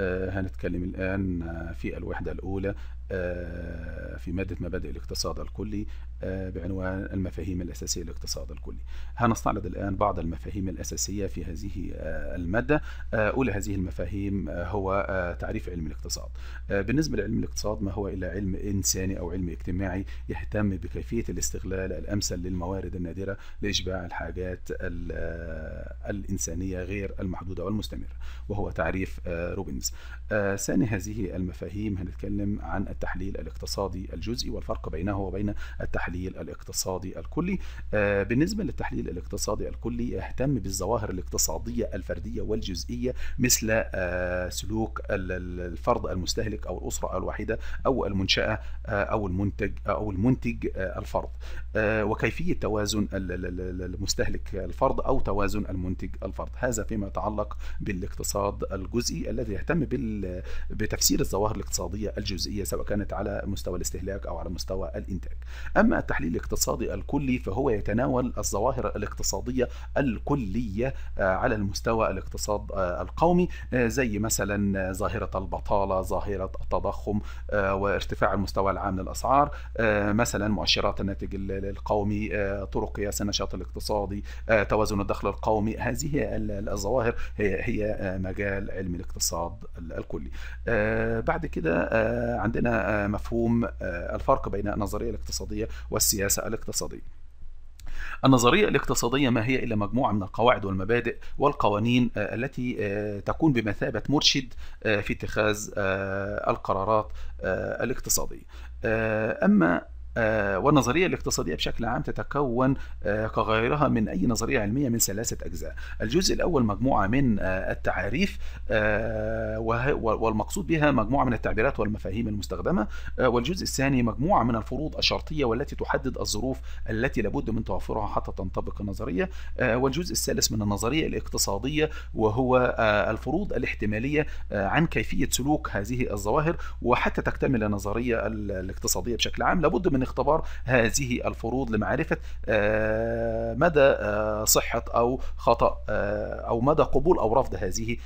آه، هنتكلم الآن آه، في الوحدة الأولى آه، في مادة مبادئ الاقتصاد الكلي بعنوان المفاهيم الأساسية للاقتصاد الكلي هنستعرض الآن بعض المفاهيم الأساسية في هذه المادة أولى هذه المفاهيم هو تعريف علم الاقتصاد بالنسبة لعلم الاقتصاد ما هو إلا علم إنساني أو علم اجتماعي يهتم بكيفية الاستغلال الأمثل للموارد النادرة لإشباع الحاجات الإنسانية غير المحدودة والمستمرة وهو تعريف روبن التلميذ آه ثاني هذه المفاهيم هنتكلم عن التحليل الاقتصادي الجزئي والفرق بينه وبين التحليل الاقتصادي الكلي آه بالنسبة للتحليل الاقتصادي الكلي يهتم بالظواهر الاقتصادية الفردية والجزئية مثل آه سلوك الفرد المستهلك أو الأسرة الواحدة أو المنشأة آه، أو المنتج آه، أو المنتج آه، الفرد وكيفية توازن المستهلك الفرد أو توازن المنتج الفرد هذا فيما يتعلق بالاقتصاد الجزئي الذي يهتم بيهتم بتفسير الظواهر الاقتصاديه الجزئيه سواء كانت على مستوى الاستهلاك او على مستوى الانتاج. اما التحليل الاقتصادي الكلي فهو يتناول الظواهر الاقتصاديه الكليه آه، على المستوى الاقتصاد آه، القومي آه، زي مثلا ظاهره البطاله، ظاهره التضخم وارتفاع المستوى العام للاسعار، مثلا مؤشرات الناتج القومي، طرق قياس النشاط الاقتصادي، توازن الدخل القومي، هذه الظواهر هي هي مجال علم الاقتصاد الكلي آه، بعد كده آه، عندنا آه، مفهوم الفرق بين النظرية الاقتصادية والسياسة الاقتصادية النظرية الاقتصادية ما هي إلا مجموعة من القواعد والمبادئ والقوانين التي تكون بمثابة مرشد في اتخاذ القرارات الاقتصادية أما آه، والنظرية الاقتصادية بشكل عام تتكون آه، كغيرها من أي نظرية علمية من ثلاثة أجزاء الجزء الأول مجموعة من آه، التعاريف والمقصود بها مجموعة من التعبيرات والمفاهيم المستخدمة والجزء الثاني مجموعة من الفروض الشرطية والتي تحدد الظروف التي لابد من توافرها حتى تنطبق النظرية والجزء الثالث من النظرية الاقتصادية وهو الفروض الاحتمالية عن كيفية سلوك هذه الظواهر وحتى تكتمل النظرية الاقتصادية بشكل عام لابد من اختبار هذه الفروض لمعرفة آه، مدى آه، صحة أو خطأ آه، أو مدى قبول أو رفض هذه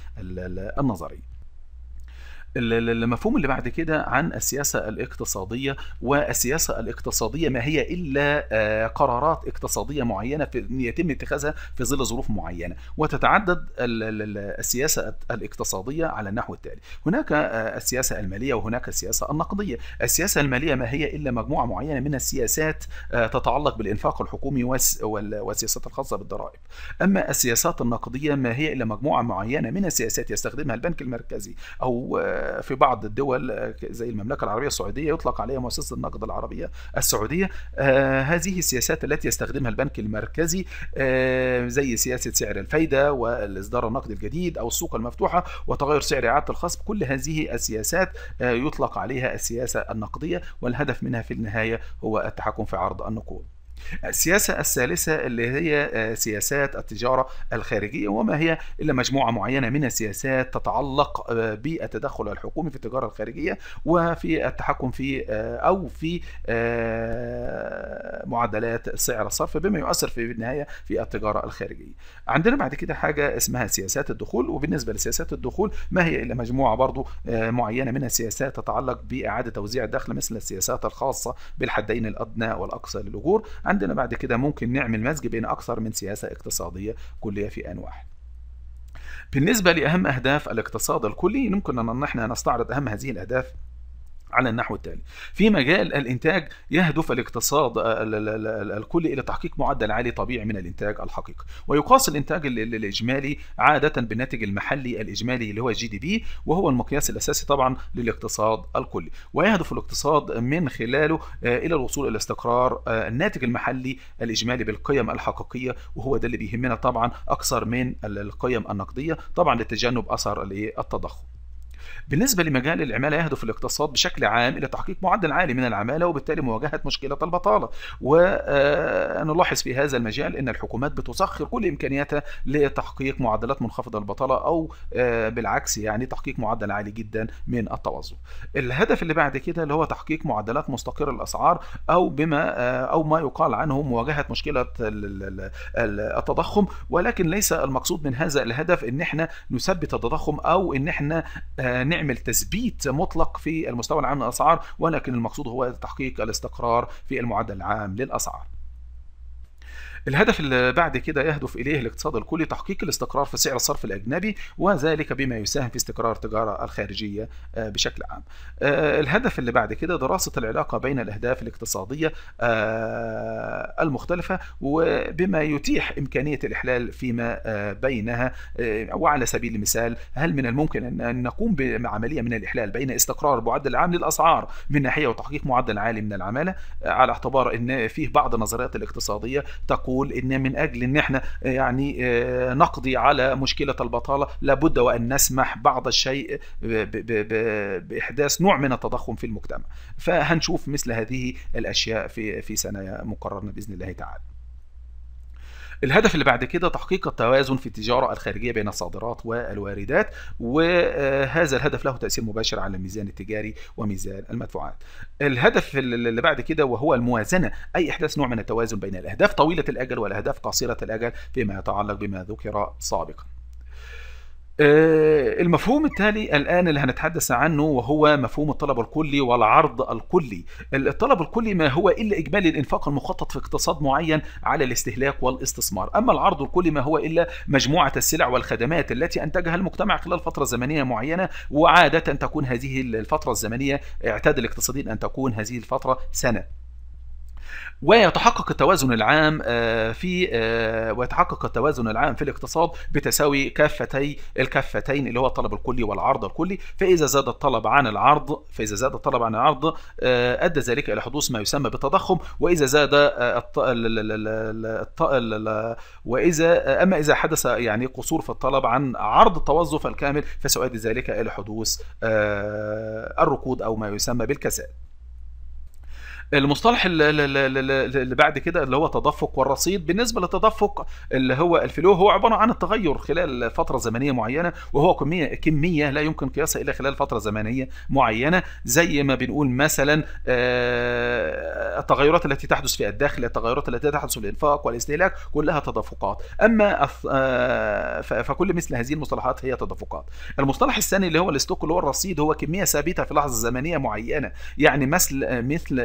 النظرية المفهوم اللي بعد كده عن السياسة الاقتصادية والسياسة الاقتصادية ما هي إلا آه، قرارات اقتصادية معينة يتم اتخاذها في ظل ظروف معينة وتتعدد السياسة الاقتصادية على النحو التالي هناك آه، السياسة المالية وهناك السياسة النقدية السياسة المالية ما هي إلا مجموعة معينة من السياسات آه، تتعلق بالإنفاق الحكومي والسياسات الخاصة بالضرائب أما السياسات النقدية ما هي إلا مجموعة معينة من السياسات يستخدمها البنك المركزي أو في بعض الدول زي المملكة العربية السعودية يطلق عليها مؤسسة النقد العربية السعودية آه، هذه السياسات التي يستخدمها البنك المركزي آه، زي سياسة سعر الفايدة والإصدار النقد الجديد أو السوق المفتوحة وتغير سعر إعادة الخصم كل هذه السياسات آه، يطلق عليها السياسة النقدية والهدف منها في النهاية هو التحكم في عرض النقود السياسة الثالثة اللي هي آه، سياسات التجارة الخارجية وما هي إلا مجموعة معينة من السياسات تتعلق آه، بالتدخل الحكومي في التجارة الخارجية وفي التحكم في آه، أو في معدلات سعر الصرف بما يؤثر في النهاية في التجارة الخارجية عندنا بعد كده حاجة اسمها سياسات الدخول وبالنسبة لسياسات الدخول ما هي إلا مجموعة برضو معينة من السياسات تتعلق بإعادة توزيع الدخل مثل السياسات الخاصة بالحدين الأدنى والأقصى للأجور عندنا بعد كده ممكن نعمل مزج بين أكثر من سياسة اقتصادية كلية في آن واحد بالنسبة لأهم أهداف الاقتصاد الكلي يمكن أن نحن نستعرض أهم هذه الأهداف على النحو التالي في مجال الانتاج يهدف الاقتصاد آه، الكلي الى تحقيق معدل عالي طبيعي من الانتاج الحقيقي ويقاس الانتاج الاجمالي عاده بالناتج المحلي الاجمالي اللي هو جي دي بي وهو المقياس الاساسي طبعا للاقتصاد الكلي ويهدف الاقتصاد من خلاله آه، الى الوصول الى استقرار آه، الناتج المحلي الاجمالي بالقيم الحقيقيه وهو ده اللي بيهمنا طبعا اكثر من القيم النقديه طبعا لتجنب اثر التضخم بالنسبة لمجال العمالة يهدف الاقتصاد بشكل عام إلى تحقيق معدل عالي من العمالة وبالتالي مواجهة مشكلة البطالة ونلاحظ آه، في هذا المجال أن الحكومات بتسخر كل إمكانياتها لتحقيق معدلات منخفضة البطالة أو آه، بالعكس يعني تحقيق معدل عالي جدا من التوظف الهدف اللي بعد كده اللي هو تحقيق معدلات مستقر الأسعار أو بما آه، أو ما يقال عنه مواجهة مشكلة التضخم ولكن ليس المقصود من هذا الهدف ان احنا نثبت التضخم او ان احنا نعمل تثبيت مطلق في المستوى العام للاسعار ولكن المقصود هو تحقيق الاستقرار في المعدل العام للاسعار الهدف اللي بعد كده يهدف إليه الاقتصاد الكلي تحقيق الاستقرار في سعر الصرف الأجنبي وذلك بما يساهم في استقرار التجارة الخارجية آه، بشكل عام آه، الهدف اللي بعد كده دراسة العلاقة بين الأهداف الاقتصادية آه، المختلفة وبما يتيح إمكانية الإحلال فيما بينها وعلى سبيل المثال هل من الممكن أن نقوم بعملية من الإحلال بين استقرار المعدل العام للأسعار من ناحية وتحقيق معدل عالي من العمالة على اعتبار أن فيه بعض النظريات الاقتصادية تقول نقول ان من اجل ان احنا يعني آه، نقضي على مشكله البطاله لابد وان نسمح بعض الشيء آه، باحداث نوع من التضخم في المجتمع فهنشوف مثل هذه الاشياء في في سنه مقررنا باذن الله تعالى الهدف اللي بعد كده تحقيق التوازن في التجارة الخارجية بين الصادرات والواردات وهذا الهدف له تأثير مباشر على الميزان التجاري وميزان المدفوعات الهدف اللي بعد كده وهو الموازنة أي إحداث نوع من التوازن بين الأهداف طويلة الأجل والأهداف قصيرة الأجل فيما يتعلق بما ذكر سابقا آه، المفهوم التالي الآن اللي هنتحدث عنه وهو مفهوم الطلب الكلي والعرض الكلي الطلب الكلي ما هو إلا إجمالي الإنفاق المخطط في اقتصاد معين على الاستهلاك والاستثمار أما العرض الكلي ما هو إلا مجموعة السلع والخدمات التي أنتجها المجتمع خلال فترة زمنية معينة وعادة تكون هذه الفترة الزمنية اعتاد الاقتصاديين أن تكون هذه الفترة سنة ويتحقق التوازن العام آه، في آه، ويتحقق التوازن العام في الاقتصاد بتساوي كافتي الكفتين اللي هو الطلب الكلي والعرض الكلي فاذا زاد الطلب عن العرض فاذا زاد الطلب عن العرض آه، ادى ذلك الى حدوث ما يسمى بالتضخم واذا زاد واذا اما اذا حدث يعني قصور في الطلب عن عرض التوظف الكامل فسيؤدي ذلك الى حدوث الركود او ما يسمى بالكساد المصطلح اللي بعد كده اللي هو تدفق والرصيد بالنسبه للتدفق اللي هو الفلو هو عباره عن التغير خلال فتره زمنيه معينه وهو كميه كميه لا يمكن قياسها الا خلال فتره زمنيه معينه زي ما بنقول مثلا آه، التغيرات التي تحدث في الدخل التغيرات التي تحدث في الانفاق والاستهلاك كلها تدفقات اما آه، فكل مثل هذه المصطلحات هي تدفقات المصطلح الثاني اللي هو الاستوك اللي هو الرصيد هو كميه ثابته في لحظه زمنيه معينه يعني مثل آه، مثل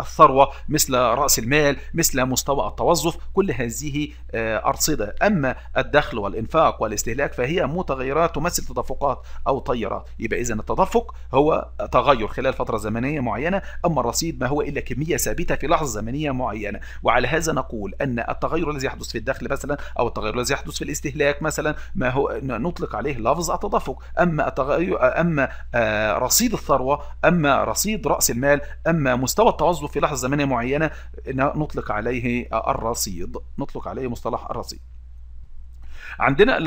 الثروة مثل رأس المال مثل مستوى التوظف كل هذه آه، أرصدة أما الدخل والإنفاق والاستهلاك فهي متغيرات تمثل تدفقات أو تيارات يبقى إذا التدفق هو تغير خلال فترة زمنية معينة أما الرصيد ما هو إلا كمية ثابتة في لحظة زمنية معينة وعلى هذا نقول أن التغير الذي يحدث في الدخل مثلا أو التغير الذي يحدث في الاستهلاك مثلا ما هو نطلق عليه لفظ التدفق أما التغير أما آه، رصيد الثروة أما رصيد رأس المال اما مستوى التوظف في لحظه زمنيه معينه نطلق عليه الرصيد نطلق عليه مصطلح الرصيد عندنا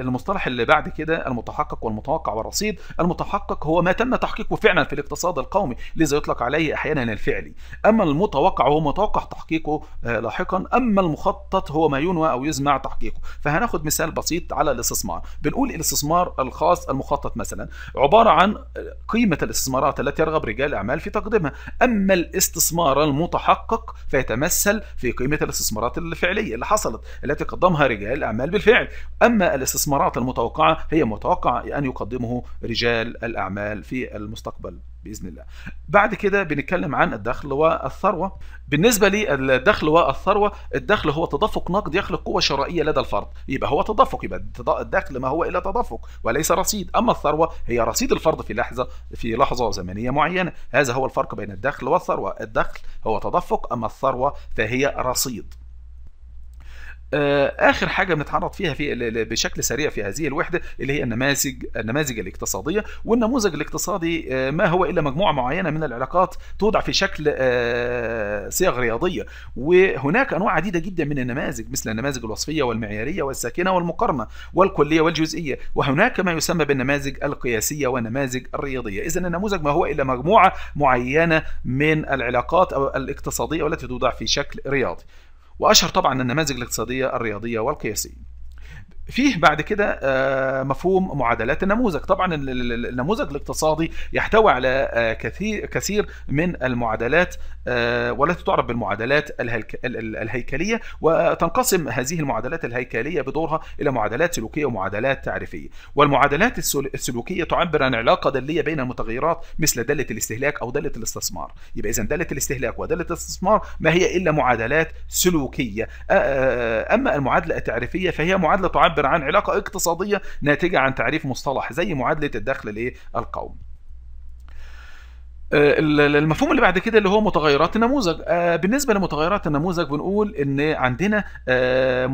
المصطلح اللي بعد كده المتحقق والمتوقع والرصيد المتحقق هو ما تم تحقيقه فعلا في الاقتصاد القومي لذا يطلق عليه احيانا الفعلي اما المتوقع هو متوقع تحقيقه آه، لاحقا اما المخطط هو ما ينوى او يزمع تحقيقه فهناخد مثال بسيط على الاستثمار بنقول الاستثمار الخاص المخطط مثلا عباره عن آه، قيمه الاستثمارات التي يرغب رجال الاعمال في تقديمها اما الاستثمار المتحقق فيتمثل في قيمه الاستثمارات الفعليه اللي حصلت التي قدمها رجال الاعمال بالفعل بالفعل أما الاستثمارات المتوقعة هي متوقع أن يقدمه رجال الأعمال في المستقبل باذن الله. بعد كده بنتكلم عن الدخل والثروه. بالنسبه للدخل والثروه، الدخل هو تدفق نقد يخلق قوه شرائيه لدى الفرد، يبقى هو تدفق يبقى الدخل ما هو الا تدفق وليس رصيد، اما الثروه هي رصيد الفرد في لحظه في لحظه زمنيه معينه، هذا هو الفرق بين الدخل والثروه، الدخل هو تدفق اما الثروه فهي رصيد. آه، اخر حاجه بنتعرض فيها في بشكل سريع في هذه الوحده اللي هي النماذج النماذج الاقتصاديه والنموذج الاقتصادي آه، ما هو الا مجموعه معينه من العلاقات توضع في شكل آه، صيغ رياضيه وهناك انواع عديده جدا من النماذج مثل النماذج الوصفيه والمعياريه والساكنه والمقارنه والكليه والجزئيه وهناك ما يسمى بالنماذج القياسيه والنماذج الرياضيه اذا النموذج ما هو الا مجموعه معينه من العلاقات الاقتصاديه والتي توضع في شكل رياضي وأشهر طبعا النماذج الاقتصادية الرياضية والقياسية فيه بعد كده آه، مفهوم معادلات النموذج طبعا النموذج الاقتصادي يحتوي على آه، كثير كثير من المعادلات آه، والتي تعرف بالمعادلات الهيكليه وتنقسم هذه المعادلات الهيكليه بدورها الى معادلات سلوكيه ومعادلات تعريفيه والمعادلات السلوكيه تعبر عن علاقه داليه بين المتغيرات مثل داله الاستهلاك او داله الاستثمار يبقى اذا داله الاستهلاك وداله الاستثمار ما هي الا معادلات سلوكيه اما المعادله التعريفيه فهي معادله تعبر تعبر عن علاقه اقتصاديه ناتجه عن تعريف مصطلح زي معادله الدخل الايه القومي آه، المفهوم اللي بعد كده اللي هو متغيرات النموذج آه، بالنسبه لمتغيرات النموذج بنقول ان عندنا آه،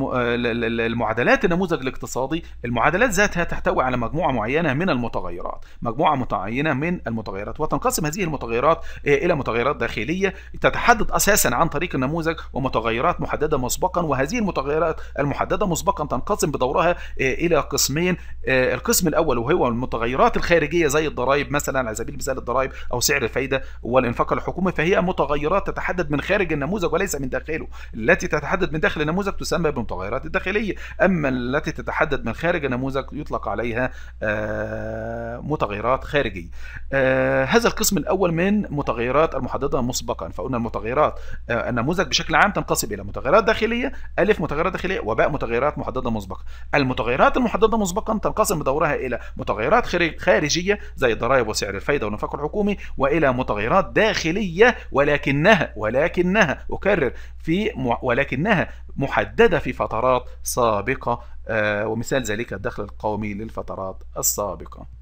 المعادلات النموذج الاقتصادي المعادلات ذاتها تحتوي على مجموعه معينه من المتغيرات مجموعه متعينه من المتغيرات وتنقسم هذه المتغيرات الى متغيرات داخليه تتحدد اساسا عن طريق النموذج ومتغيرات محدده مسبقا وهذه المتغيرات المحدده مسبقا تنقسم بدورها الى قسمين القسم الاول وهو المتغيرات الخارجيه زي الضرائب مثلا على سبيل المثال الضرائب او سعر سعر الفايده والانفاق الحكومي فهي متغيرات تتحدد من خارج النموذج وليس من داخله التي تتحدد من داخل النموذج تسمى بالمتغيرات الداخليه اما التي تتحدد من خارج النموذج يطلق عليها آه، متغيرات خارجيه آه، هذا القسم الاول من متغيرات المحدده مسبقا فقلنا المتغيرات آه، النموذج بشكل عام تنقسم الى متغيرات داخليه الف متغيرات داخليه وباء متغيرات محدده مسبقا المتغيرات المحدده مسبقا تنقسم بدورها الى متغيرات خارجيه زي الضرائب وسعر الفايده والنفاق الحكومي و والى متغيرات داخليه ولكنها ولكنها اكرر في ولكنها محدده في فترات سابقه آه، ومثال ذلك الدخل القومي للفترات السابقه